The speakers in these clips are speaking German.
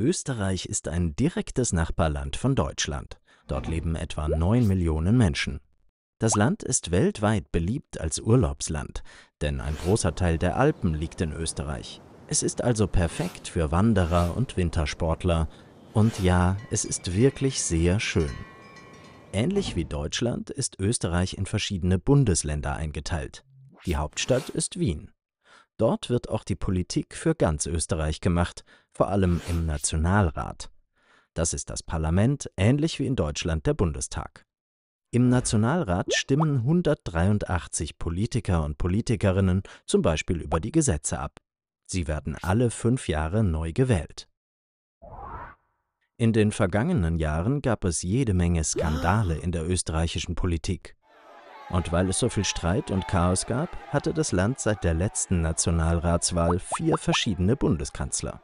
Österreich ist ein direktes Nachbarland von Deutschland. Dort leben etwa 9 Millionen Menschen. Das Land ist weltweit beliebt als Urlaubsland, denn ein großer Teil der Alpen liegt in Österreich. Es ist also perfekt für Wanderer und Wintersportler. Und ja, es ist wirklich sehr schön. Ähnlich wie Deutschland ist Österreich in verschiedene Bundesländer eingeteilt. Die Hauptstadt ist Wien. Dort wird auch die Politik für ganz Österreich gemacht, vor allem im Nationalrat. Das ist das Parlament, ähnlich wie in Deutschland der Bundestag. Im Nationalrat stimmen 183 Politiker und Politikerinnen zum Beispiel über die Gesetze ab. Sie werden alle fünf Jahre neu gewählt. In den vergangenen Jahren gab es jede Menge Skandale in der österreichischen Politik. Und weil es so viel Streit und Chaos gab, hatte das Land seit der letzten Nationalratswahl vier verschiedene Bundeskanzler.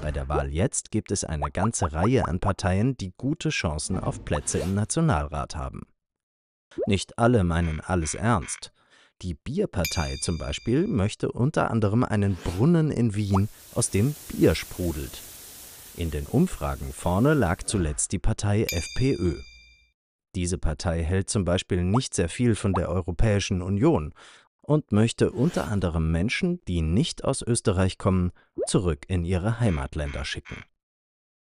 Bei der Wahl jetzt gibt es eine ganze Reihe an Parteien, die gute Chancen auf Plätze im Nationalrat haben. Nicht alle meinen alles ernst. Die Bierpartei zum Beispiel möchte unter anderem einen Brunnen in Wien, aus dem Bier sprudelt. In den Umfragen vorne lag zuletzt die Partei FPÖ. Diese Partei hält zum Beispiel nicht sehr viel von der Europäischen Union und möchte unter anderem Menschen, die nicht aus Österreich kommen, zurück in ihre Heimatländer schicken